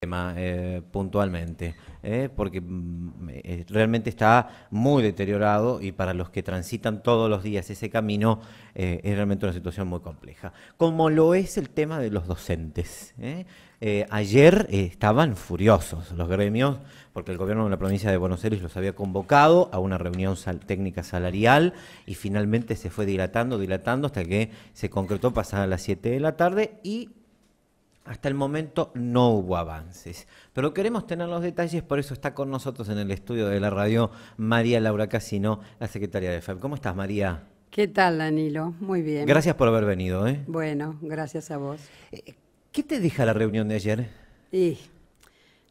tema eh, puntualmente, eh, porque mm, eh, realmente está muy deteriorado y para los que transitan todos los días ese camino es realmente una situación muy compleja. Como lo es el tema de los docentes. ayer estaban furiosos los gremios porque el gobierno de la provincia de Buenos Aires los había convocado a una reunión técnica salarial y finalmente se fue dilatando, dilatando hasta que se concretó pasada las 7 de la tarde y hasta el momento no hubo avances, pero queremos tener los detalles, por eso está con nosotros en el estudio de la radio María Laura Casino, la secretaria de FEB. ¿Cómo estás, María? ¿Qué tal, Danilo? Muy bien. Gracias por haber venido. ¿eh? Bueno, gracias a vos. Eh, ¿Qué te deja la reunión de ayer? Y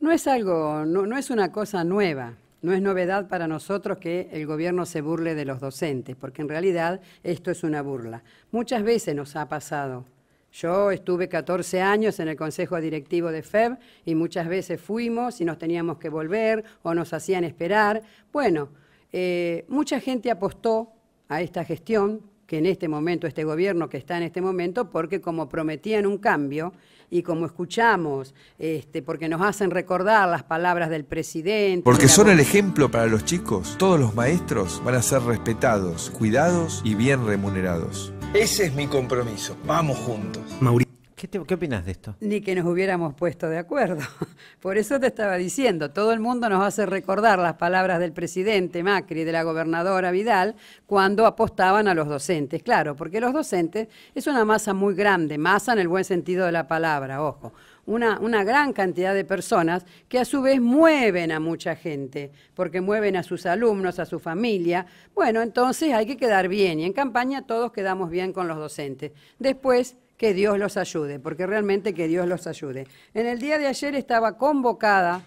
no es algo, no es una cosa nueva. No es novedad para nosotros que el gobierno se burle de los docentes, porque en realidad esto es una burla. Muchas veces nos ha pasado yo estuve 14 años en el Consejo Directivo de FEB y muchas veces fuimos y nos teníamos que volver o nos hacían esperar. Bueno, eh, mucha gente apostó a esta gestión, que en este momento, este gobierno que está en este momento, porque como prometían un cambio y como escuchamos, este, porque nos hacen recordar las palabras del presidente. Porque son el ejemplo para los chicos. Todos los maestros van a ser respetados, cuidados y bien remunerados. Ese es mi compromiso. Vamos juntos. Mauricio. ¿Qué, ¿Qué opinas de esto? Ni que nos hubiéramos puesto de acuerdo. Por eso te estaba diciendo, todo el mundo nos hace recordar las palabras del presidente Macri y de la gobernadora Vidal cuando apostaban a los docentes. Claro, porque los docentes es una masa muy grande, masa en el buen sentido de la palabra, ojo una, una gran cantidad de personas que a su vez mueven a mucha gente, porque mueven a sus alumnos, a su familia. Bueno, entonces hay que quedar bien y en campaña todos quedamos bien con los docentes. Después que Dios los ayude, porque realmente que Dios los ayude. En el día de ayer estaba convocada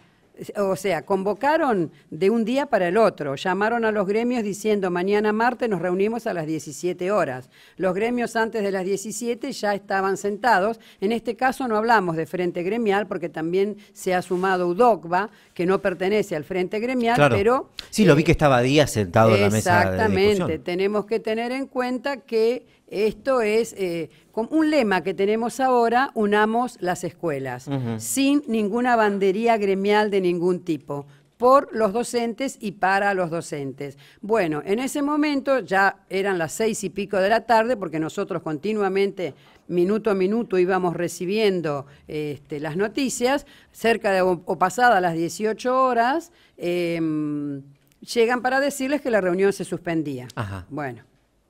o sea, convocaron de un día para el otro, llamaron a los gremios diciendo mañana martes nos reunimos a las 17 horas. Los gremios antes de las 17 ya estaban sentados. En este caso no hablamos de frente gremial porque también se ha sumado UDOCBA, que no pertenece al frente gremial, pero... Sí, lo vi eh, que estaba Díaz sentado en la mesa. Exactamente, tenemos que tener en cuenta que... Esto es eh, un lema que tenemos ahora, unamos las escuelas, sin ninguna bandería gremial de ningún tipo por los docentes y para los docentes. Bueno, en ese momento ya eran las seis y pico de la tarde, porque nosotros continuamente, minuto a minuto, íbamos recibiendo este, las noticias, cerca de o, pasadas las 18 horas, em, llegan para decirles que la reunión se suspendía. Bueno.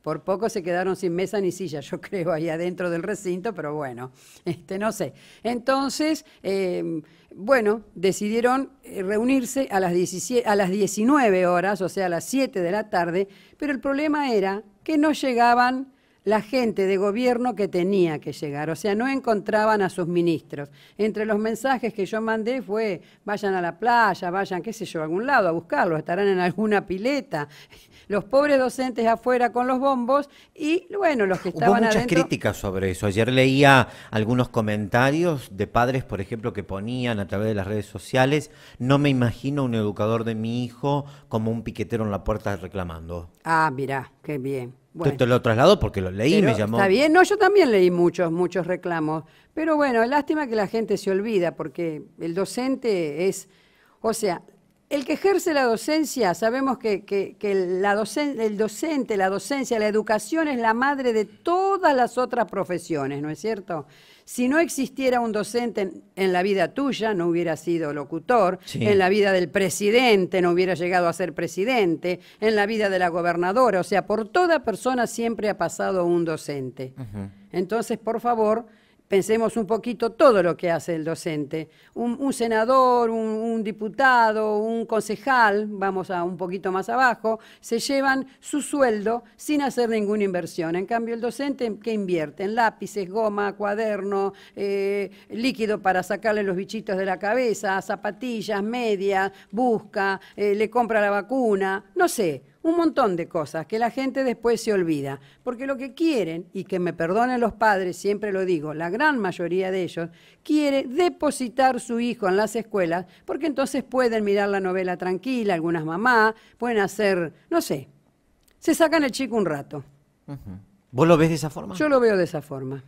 Por poco se quedaron sin mesa ni silla, yo creo, ahí adentro del recinto, pero bueno, este, no sé. Entonces, em, bueno, decidieron eh, reunirse a las, a las 19 horas, o sea, a las 7 de la tarde, pero el problema era que no llegaban la gente de gobierno que tenía que llegar, o sea, no encontraban a sus ministros. Entre los mensajes que yo mandé fue, vayan a la playa, vayan, qué sé yo, a algún lado a buscarlo, estarán en alguna pileta. Los pobres docentes afuera con los bombos y, bueno, los que estaban Hubo muchas críticas sobre eso. Ayer leía algunos comentarios de padres, por ejemplo, que ponían a través de las redes sociales, no me imagino un educador de mi hijo como un piquetero en la puerta reclamando. Ah, mirá, qué bien te, lo traslado porque lo leí, me llamó. Está bien, no, yo también leí muchos, muchos reclamos. Pero bueno, lástima que la gente se olvida porque el docente es, o sea, el que ejerce la docencia, sabemos que, que, el docente, la docencia, la educación es la madre de todas las otras profesiones, ¿no es cierto? Si no existiera un docente en, la vida tuya, no hubiera sido locutor, en la vida del presidente, no hubiera llegado a ser presidente, en la vida de la gobernadora, o sea, por toda persona siempre ha pasado un docente. Entonces, por favor, pensemos un poquito todo lo que hace el docente. Un, senador, un, diputado, un concejal, vamos a un poquito más abajo, se llevan su sueldo sin hacer ninguna inversión. En cambio, el docente que invierte en lápices, goma, cuaderno, eh, líquido para sacarle los bichitos de la cabeza, zapatillas, medias, busca, eh, le compra la vacuna, no sé un montón de cosas que la gente después se olvida, porque lo que quieren, y que me perdonen los padres, siempre lo digo, la gran mayoría de ellos, quiere depositar su hijo en las escuelas, porque entonces pueden mirar la novela tranquila, algunas mamás, pueden hacer, no sé, se sacan el chico un rato. ¿Vos lo ves de esa forma? Yo lo veo de esa forma.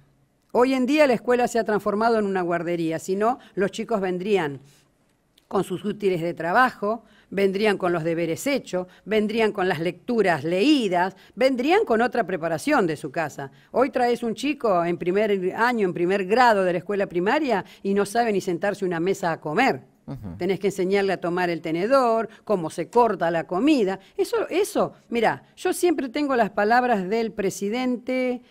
Hoy en día la escuela se ha transformado en una guardería, si no, los chicos vendrían con sus útiles de trabajo, vendrían con los deberes hechos, vendrían con las lecturas leídas, vendrían con otra preparación de su casa. Hoy traes un chico en primer año, en primer grado de la escuela primaria y no sabe ni sentarse una mesa a comer. Tenés que enseñarle a tomar el tenedor, cómo se corta la comida. Eso, eso, mira, yo siempre tengo las palabras del presidente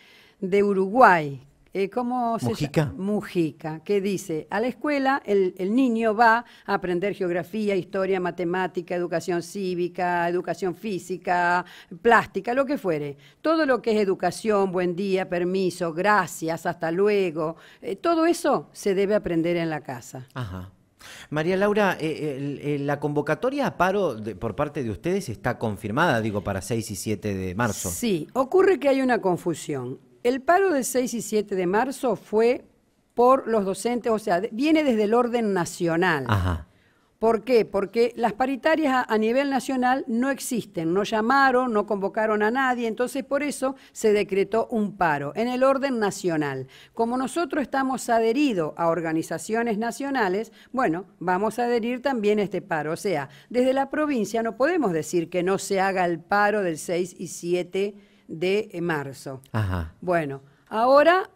de Uruguay, eh, ¿cómo se Mujica. Llama? Mujica, que dice, a la escuela el, niño va a aprender geografía, historia, matemática, educación cívica, educación física, plástica, lo que fuere. Todo lo que es educación, buen día, permiso, gracias, hasta luego, eh, todo eso se debe aprender en la casa. Ajá. María Laura, eh, la convocatoria a paro por parte de ustedes está confirmada, digo, para 6 y 7 de marzo. Sí, ocurre que hay una confusión el paro del 6 y 7 de marzo fue por los docentes, o sea, viene desde el orden nacional. ¿Por qué? Porque las paritarias a, nivel nacional no existen, no llamaron, no convocaron a nadie, entonces por eso se decretó un paro en el orden nacional. Como nosotros estamos adheridos a organizaciones nacionales, bueno, vamos a adherir también este paro. O sea, desde la provincia no podemos decir que no se haga el paro del 6 y 7 de eh, marzo. Bueno, ahora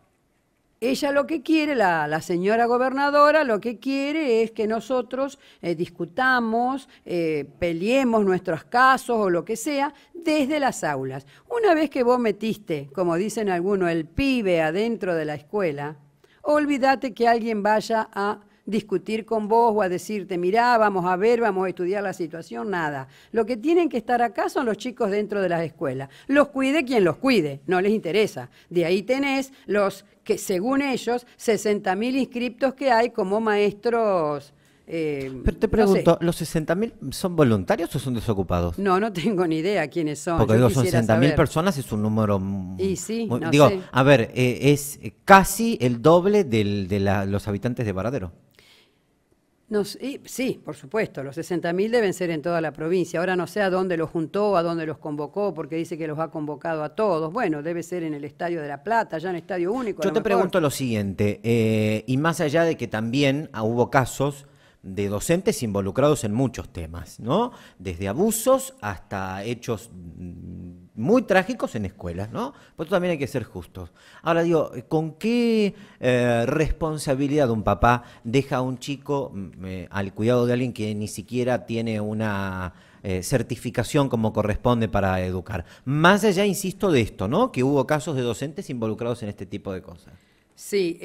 ella lo que quiere, la, señora gobernadora, lo que quiere es que nosotros eh, discutamos, eh, peleemos nuestros casos o lo que sea desde las aulas. Una vez que vos metiste, como dicen algunos, el pibe adentro de la escuela, olvídate que alguien vaya a discutir con vos o a decirte, mirá, vamos a ver, vamos a estudiar la situación, nada. Lo que tienen que estar acá son los chicos dentro de las escuelas. Los cuide quien los cuide, no les interesa. De ahí tenés los que, según ellos, 60.000 inscriptos que hay como maestros. Eh, Pero te pregunto, ¿los 60.000 son voluntarios o son desocupados? No, no tengo ni idea quiénes son. Porque digo, 60.000 personas, es un número. Y sí, digo, a ver, eh, es casi el doble de los habitantes de Varadero sí, por supuesto, los 60.000 deben ser en toda la provincia. Ahora no sé a dónde los juntó, a dónde los convocó, porque dice que los ha convocado a todos. Bueno, debe ser en el Estadio de la Plata, ya en Estadio Único. Yo te pregunto lo siguiente, eh, y más allá de que también ah, hubo casos de docentes involucrados en muchos temas, ¿no? Desde abusos hasta hechos mm, muy trágicos en escuelas, ¿no? Por eso también hay que ser justos. Ahora digo, ¿con qué eh, responsabilidad un papá deja a un chico mm, eh, al cuidado de alguien que ni siquiera tiene una eh, certificación como corresponde para educar? Más allá, insisto, de esto, ¿no? Que hubo casos de docentes involucrados en este tipo de cosas. Sí,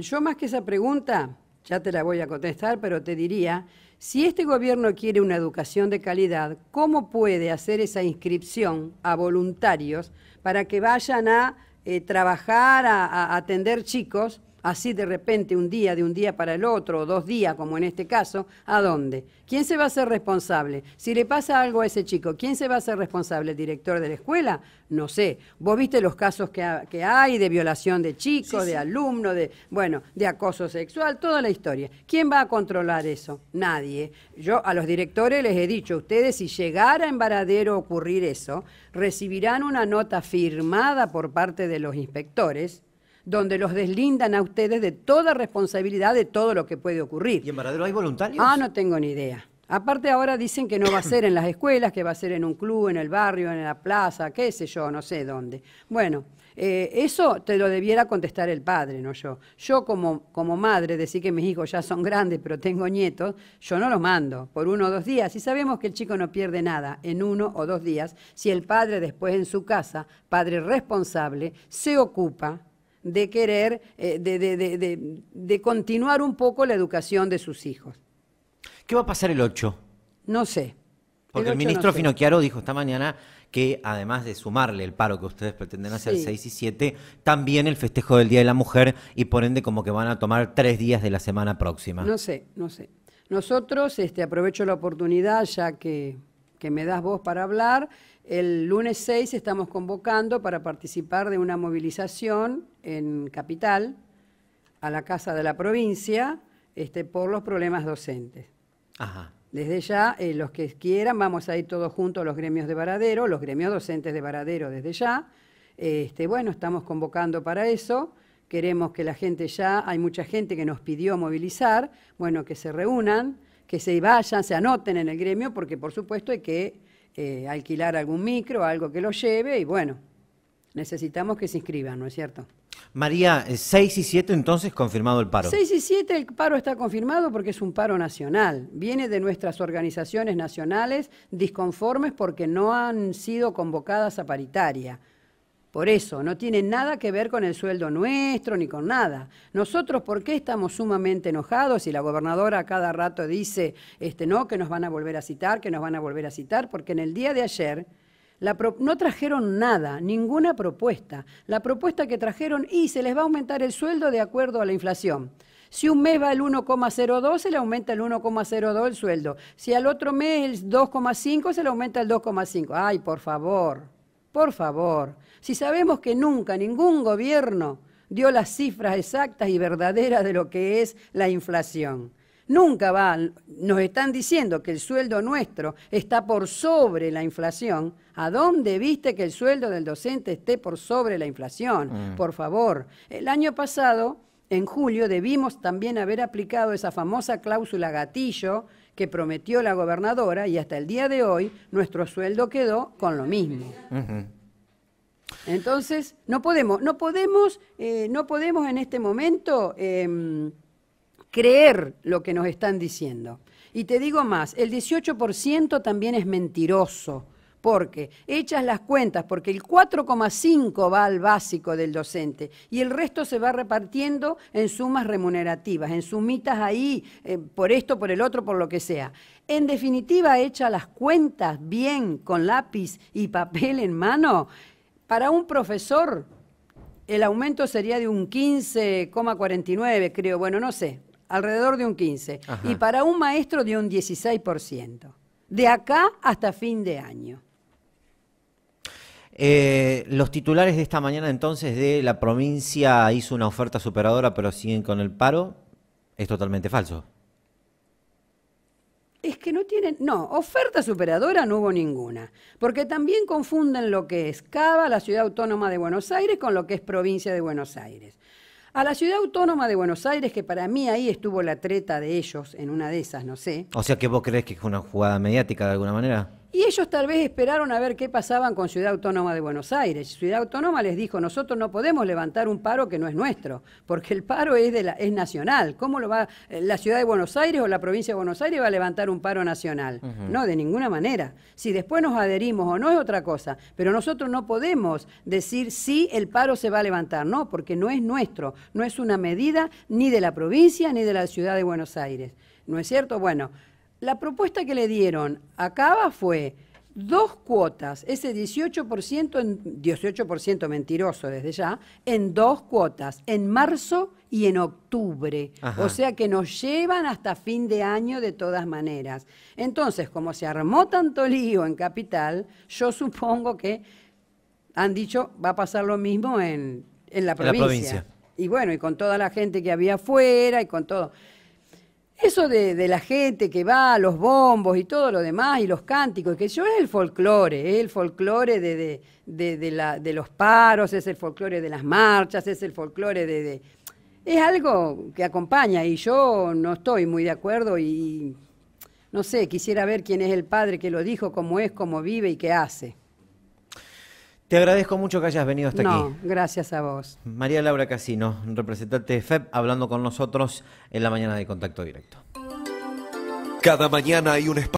yo más que esa pregunta ya te la voy a contestar, pero te diría, si este gobierno quiere una educación de calidad, ¿cómo puede hacer esa inscripción a voluntarios para que vayan a eh, trabajar, a atender chicos? así de repente un día, de un día para el otro, o dos días, como en este caso, ¿a dónde? ¿Quién se va a ser responsable? Si le pasa algo a ese chico, ¿quién se va a ser responsable? ¿El director de la escuela? No sé. Vos viste los casos que, hay de violación de chicos, de alumnos, de, bueno, de acoso sexual, toda la historia. ¿Quién va a controlar eso? Nadie. Yo a los directores les he dicho, ustedes si llegara en Varadero a ocurrir eso, recibirán una nota firmada por parte de los inspectores donde los deslindan a ustedes de toda responsabilidad de todo lo que puede ocurrir. ¿Y en Varadero hay voluntarios? Ah, no tengo ni idea. Aparte ahora dicen que no va a ser en las escuelas, que va a ser en un club, en el barrio, en la plaza, qué sé yo, no sé dónde. Bueno, eh, eso te lo debiera contestar el padre, no yo. Yo como, como madre, decir que mis hijos ya son grandes, pero tengo nietos, yo no los mando por uno o dos días. Y sabemos que el chico no pierde nada en uno o dos días si el padre después en su casa, padre responsable, se ocupa de querer, eh, de, continuar un poco la educación de sus hijos. ¿Qué va a pasar el 8? No sé. Porque el, ministro Finocchiaro dijo esta mañana que además de sumarle el paro que ustedes pretenden hacer el 6 y 7, también el festejo del Día de la Mujer y por ende como que van a tomar tres días de la semana próxima. No sé, no sé. Nosotros, este, aprovecho la oportunidad ya que, que me das vos para hablar, el lunes 6 estamos convocando para participar de una movilización en Capital, a la Casa de la Provincia, este, por los problemas docentes. Desde ya, eh, los que quieran, vamos a ir todos juntos los gremios de Varadero, los gremios docentes de Varadero desde ya. Este, bueno, estamos convocando para eso. Queremos que la gente ya, hay mucha gente que nos pidió movilizar, bueno, que se reúnan, que se vayan, se anoten en el gremio, porque por supuesto hay que eh, alquilar algún micro, algo que lo lleve y bueno, necesitamos que se inscriban, ¿no es cierto? María, 6 eh, y 7 entonces confirmado el paro. 6 y 7 el paro está confirmado porque es un paro nacional. Viene de nuestras organizaciones nacionales disconformes porque no han sido convocadas a paritaria. Por eso, no tiene nada que ver con el sueldo nuestro ni con nada. Nosotros, ¿por qué estamos sumamente enojados? Y la gobernadora a cada rato dice, este, no, que nos van a volver a citar, que nos van a volver a citar, porque en el día de ayer no trajeron nada, ninguna propuesta. La propuesta que trajeron, y se les va a aumentar el sueldo de acuerdo a la inflación. Si un mes va el 1,02, se le aumenta el 1,02 el sueldo. Si al otro mes el 2,5, se le aumenta el 2,5. Ay, por favor. Por favor, si sabemos que nunca ningún gobierno dio las cifras exactas y verdaderas de lo que es la inflación. Nunca nos están diciendo que el sueldo nuestro está por sobre la inflación. ¿A dónde viste que el sueldo del docente esté por sobre la inflación? Mm. Por favor, el año pasado, en julio, debimos también haber aplicado esa famosa cláusula gatillo que prometió la gobernadora y hasta el día de hoy nuestro sueldo quedó con lo mismo. Entonces, no podemos, no podemos, eh, no podemos en este momento em, creer lo que nos están diciendo. Y te digo más, el 18% también es mentiroso porque echas las cuentas, porque el 4,5 va al básico del docente y el resto se va repartiendo en sumas remunerativas, en sumitas ahí, eh, por esto, por el otro, por lo que sea. En definitiva, echas las cuentas bien, con lápiz y papel en mano, para un profesor el aumento sería de un 15,49, creo, bueno, no sé, alrededor de un 15, y para un maestro de un 16%, de acá hasta fin de año. Eh, los titulares de esta mañana entonces de la provincia hizo una oferta superadora pero siguen con el paro, es totalmente falso. Es que no tienen, no, oferta superadora no hubo ninguna, porque también confunden lo que es Cava, la ciudad autónoma de Buenos Aires, con lo que es provincia de Buenos Aires. A la ciudad autónoma de Buenos Aires, que para mí ahí estuvo la treta de ellos, en una de esas, no sé. O sea que vos crees que es una jugada mediática de alguna manera. Y ellos tal vez esperaron a ver qué pasaban con Ciudad Autónoma de Buenos Aires. Ciudad Autónoma les dijo, nosotros no podemos levantar un paro que no es nuestro, porque el paro es, de la, es nacional. ¿Cómo lo va eh, la Ciudad de Buenos Aires o la provincia de Buenos Aires va a levantar un paro nacional? No, de ninguna manera. Si después nos adherimos o no es otra cosa, pero nosotros no podemos decir si el paro se va a levantar, no, porque no es nuestro, no es una medida ni de la provincia ni de la Ciudad de Buenos Aires. ¿No es cierto? Bueno, la propuesta que le dieron acaba fue dos cuotas, ese 18%, 18% mentiroso desde ya, en dos cuotas, en marzo y en octubre. O sea que nos llevan hasta fin de año de todas maneras. Entonces, como se armó tanto lío en Capital, yo supongo que han dicho va a pasar lo mismo en, la provincia. La provincia. Y bueno, y con toda la gente que había afuera y con todo. Eso de, la gente que va, los bombos y todo lo demás, y los cánticos, que yo es el folclore, es el folclore de, los paros, es el folclore de las marchas, es el folclore de... Es algo que acompaña y yo no estoy muy de acuerdo y no sé, quisiera ver quién es el padre que lo dijo, cómo es, cómo vive y qué hace. Te agradezco mucho que hayas venido hasta no, aquí. gracias a vos. María Laura Casino, representante de FEP, hablando con nosotros en la mañana de contacto directo. Cada mañana hay un espacio.